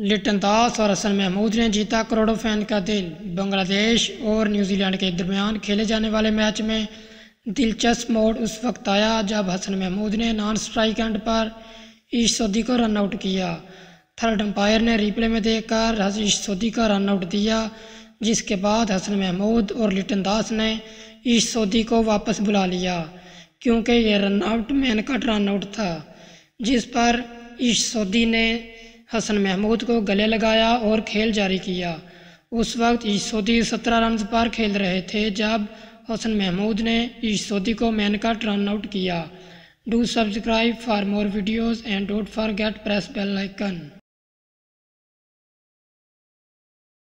लिटन दास और असल महमूद ने जीता करोड़ों फैन का दिल बांग्लादेश और न्यूजीलैंड के दरमियान खेले जाने वाले मैच में दिलचस्प मोड़ उस वक्त आया जब हसन महमूद ने नॉन स्ट्राइक एंड पर ईश सोदी को रन आउट किया थर्ड अंपायर ने रिप्ले में देखकर ईश सोदी का रन आउट दिया जिसके बाद हसन महमूद और लिटन दास ने ईश सोदी को वापस बुला लिया क्योंकि यह run out man run out था जिस पर ईश सोदी ने हसन महमूद को गले लगाया और खेल जारी किया उस वक्त ईसोदी सत्रह रन पर खेल रहे थे जब हसन महमूद ने ईसोदी को मैन का रन आउट किया do subscribe for more videos and don't get press bell icon